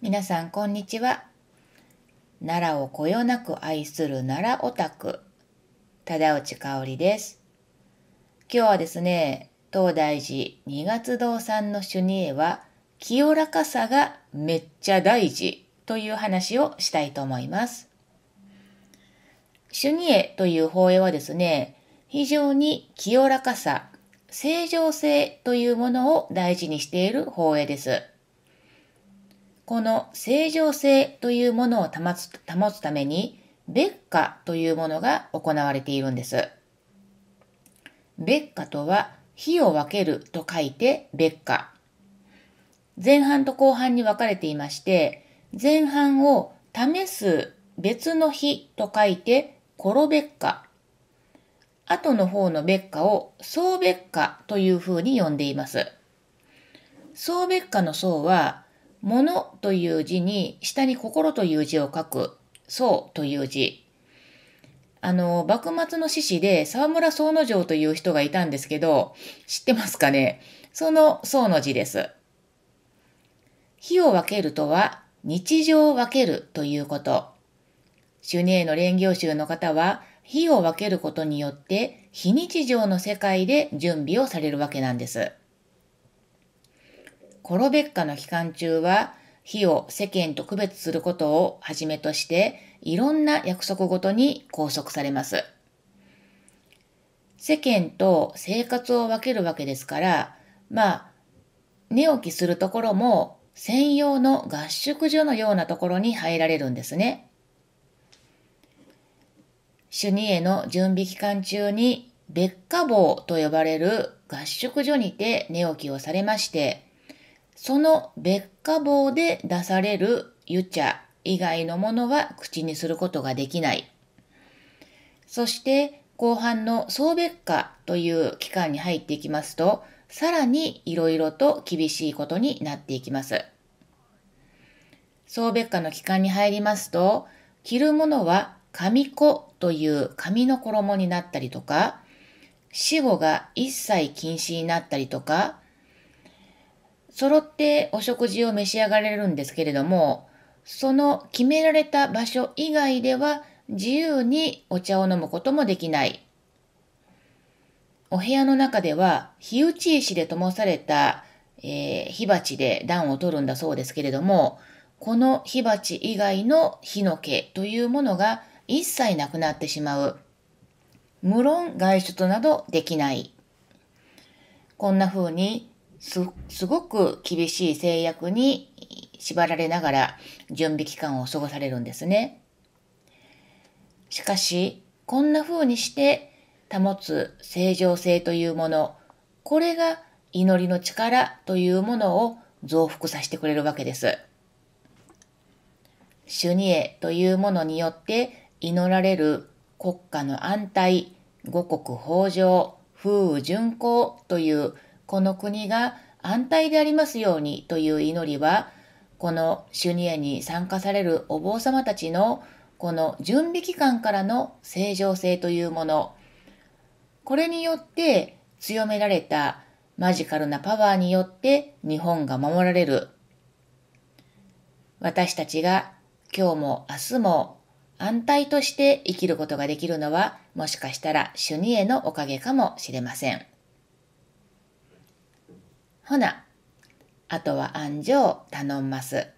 皆さんこんにちは奈良をこよなく愛する奈良オタク忠内香織です今日はですね東大寺二月堂さんの主二会は清らかさがめっちゃ大事という話をしたいと思います主二会という法絵はですね非常に清らかさ正常性というものを大事にしている法絵です。この正常性というものを保つ保つために、別化というものが行われているんです。別化とは、火を分けると書いて別化。前半と後半に分かれていまして、前半を試す別の日と書いてコロ別化。後の方の別化を総別化というふうに呼んでいます。総別化の層はものという字に下に心という字を書く、そうという字。あの、幕末の志士で沢村宗之丞という人がいたんですけど、知ってますかねその宗の字です。火を分けるとは、日常を分けるということ。シュネーの連行集の方は、火を分けることによって、非日常の世界で準備をされるわけなんです。コロベッカの期間中は、火を世間と区別することをはじめとして、いろんな約束ごとに拘束されます。世間と生活を分けるわけですから、まあ、寝起きするところも専用の合宿所のようなところに入られるんですね。主任への準備期間中に別家房と呼ばれる合宿所にて寝起きをされまして、その別家棒で出される湯茶以外のものは口にすることができない。そして後半の総別火という期間に入っていきますと、さらにいろいろと厳しいことになっていきます。総別火の期間に入りますと、着るものは紙子という紙の衣になったりとか、死後が一切禁止になったりとか、揃ってお食事を召し上がれるんですけれども、その決められた場所以外では自由にお茶を飲むこともできない。お部屋の中では火打ち石で灯された、えー、火鉢で暖を取るんだそうですけれども、この火鉢以外の火の気というものが一切なくなってしまう。無論外出などできない。こんな風にすごく厳しい制約に縛られながら準備期間を過ごされるんですね。しかし、こんな風にして保つ正常性というもの、これが祈りの力というものを増幅させてくれるわけです。主ニエというものによって祈られる国家の安泰、五穀豊穣、風雨巡行というこの国が安泰でありますようにという祈りは、この修二会に参加されるお坊様たちのこの準備期間からの正常性というもの、これによって強められたマジカルなパワーによって日本が守られる。私たちが今日も明日も安泰として生きることができるのはもしかしたら主二へのおかげかもしれません。ほな、あとは安城頼んます。